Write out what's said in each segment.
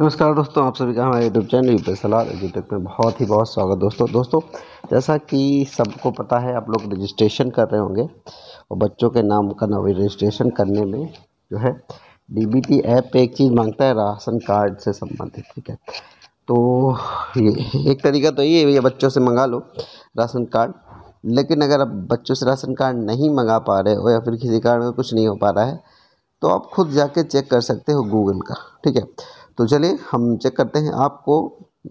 नमस्कार दोस्तों आप सभी का हमारे यूट्यूब चैनल यू सलाद यूट्यूब में बहुत ही बहुत स्वागत दोस्तों दोस्तों जैसा कि सबको पता है आप लोग रजिस्ट्रेशन कर रहे होंगे और बच्चों के नाम का नवी रजिस्ट्रेशन करने में जो है डीबीटी ऐप पे एक चीज़ मांगता है राशन कार्ड से संबंधित ठीक है तो ये एक तरीका तो ये है बच्चों से मंगा लो राशन कार्ड लेकिन अगर आप बच्चों से राशन कार्ड नहीं मंगा पा रहे हो या फिर किसी कारण कुछ नहीं हो पा रहा है तो आप खुद जाके चेक कर सकते हो गूगल का ठीक है तो चलिए हम चेक करते हैं आपको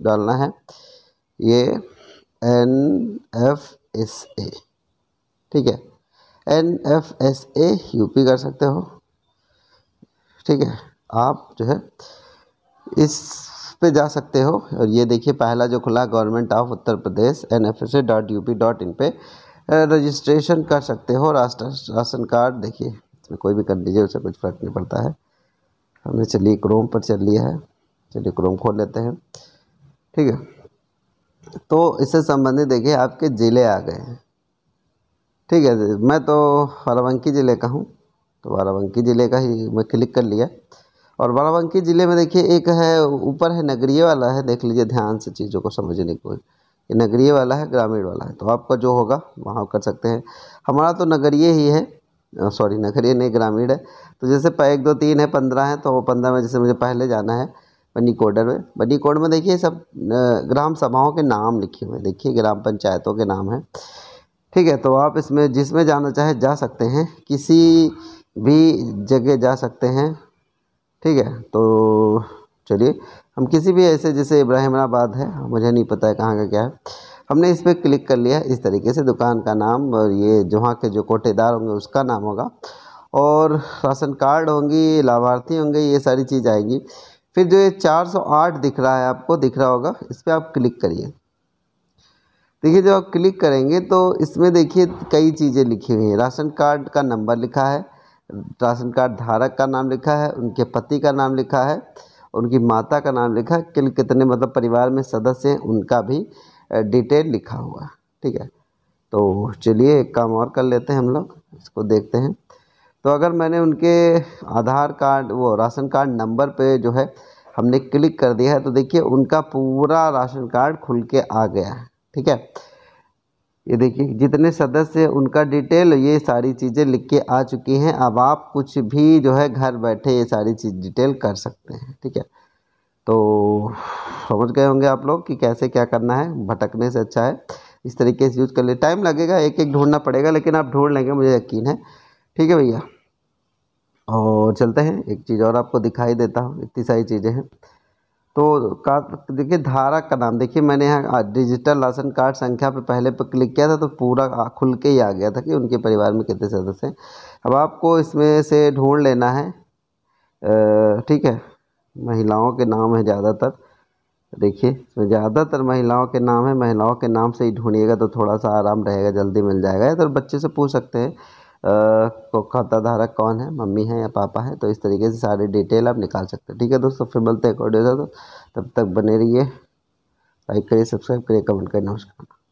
डालना है ये एन एफ एस ए ठीक है एन एफ एस ए पी कर सकते हो ठीक है आप जो है इस पे जा सकते हो और ये देखिए पहला जो खुला government of Uttar Pradesh N F S A dot U P dot in पर रजिस्ट्रेशन कर सकते हो राष्ट्र राशन कार्ड देखिए इसमें कोई भी कर लीजिए उसे कुछ फर्क नहीं पड़ता है हमने चलिए क्रोम पर चल लिया है चलिए क्रोम खोल लेते हैं ठीक है तो इससे संबंधित देखिए आपके ज़िले आ गए हैं ठीक है मैं तो बाराबंकी ज़िले का हूँ तो बाराबंकी ज़िले का ही मैं क्लिक कर लिया और बाराबंकी ज़िले में देखिए एक है ऊपर है नगरीय वाला है देख लीजिए ध्यान से चीज़ों को समझने को ये नगरीय वाला है ग्रामीण वाला है तो आपका जो होगा वहाँ कर सकते हैं हमारा तो नगरीय ही है सॉरी नगर ये नहीं ग्रामीण है तो जैसे एक दो तीन है पंद्रह है तो वो पंद्रह में जैसे मुझे पहले जाना है बनी कोडर में बनी कोड में देखिए सब ग्राम सभाओं के नाम लिखे हुए हैं देखिए ग्राम पंचायतों के नाम है ठीक है तो आप इसमें जिसमें जाना चाहे जा सकते हैं किसी भी जगह जा सकते हैं ठीक है तो चलिए हम किसी भी ऐसे जैसे इब्राहिमाबाद है मुझे नहीं पता है कहाँ का क्या है हमने इस पर क्लिक कर लिया इस तरीके से दुकान का नाम और ये जहाँ के जो कोटेदार होंगे उसका नाम होगा और राशन कार्ड होंगी लाभार्थी होंगे ये सारी चीज़ आएगी फिर जो ये 408 दिख रहा है आपको दिख रहा होगा इस पर आप क्लिक करिए देखिए जब आप क्लिक करेंगे तो इसमें देखिए कई चीज़ें लिखी हुई हैं राशन कार्ड का नंबर लिखा है राशन कार्ड धारक का नाम लिखा है उनके पति का नाम लिखा है उनकी माता का नाम लिखा है कितने मतलब परिवार में सदस्य हैं उनका भी डिटेल लिखा हुआ ठीक है तो चलिए एक काम और कर लेते हैं हम लोग इसको देखते हैं तो अगर मैंने उनके आधार कार्ड वो राशन कार्ड नंबर पे जो है हमने क्लिक कर दिया है तो देखिए उनका पूरा राशन कार्ड खुल के आ गया है ठीक है ये देखिए जितने सदस्य उनका डिटेल ये सारी चीज़ें लिख के आ चुकी हैं अब आप कुछ भी जो है घर बैठे ये सारी चीज़ डिटेल कर सकते हैं ठीक है तो समझ गए होंगे आप लोग कि कैसे क्या करना है भटकने से अच्छा है इस तरीके से यूज़ कर ले टाइम लगेगा एक एक ढूंढना पड़ेगा लेकिन आप ढूंढ लेंगे मुझे यकीन है ठीक है भैया और चलते हैं एक चीज़ और आपको दिखाई देता हूँ इतनी सारी चीज़ें हैं तो का देखिए धारा का नाम देखिए मैंने यहाँ डिजिटल राशन कार्ड संख्या पे पहले पर क्लिक किया था तो पूरा खुल के ही आ गया था कि उनके परिवार में कितने सदस्य हैं अब आपको इसमें से ढूंढ लेना है ठीक है महिलाओं के नाम है ज़्यादातर देखिए इसमें ज़्यादातर महिलाओं के नाम है महिलाओं के नाम से ही ढूंढिएगा तो थोड़ा सा आराम रहेगा जल्दी मिल जाएगा या तो बच्चे से पूछ सकते हैं को खाता धारक कौन है मम्मी है या पापा है तो इस तरीके से सारी डिटेल आप निकाल सकते हैं ठीक है दोस्तों फिर मिलते हैं तब तक बने रहिए लाइक करिए सब्सक्राइब करिए कमेंट करिए नमस्कार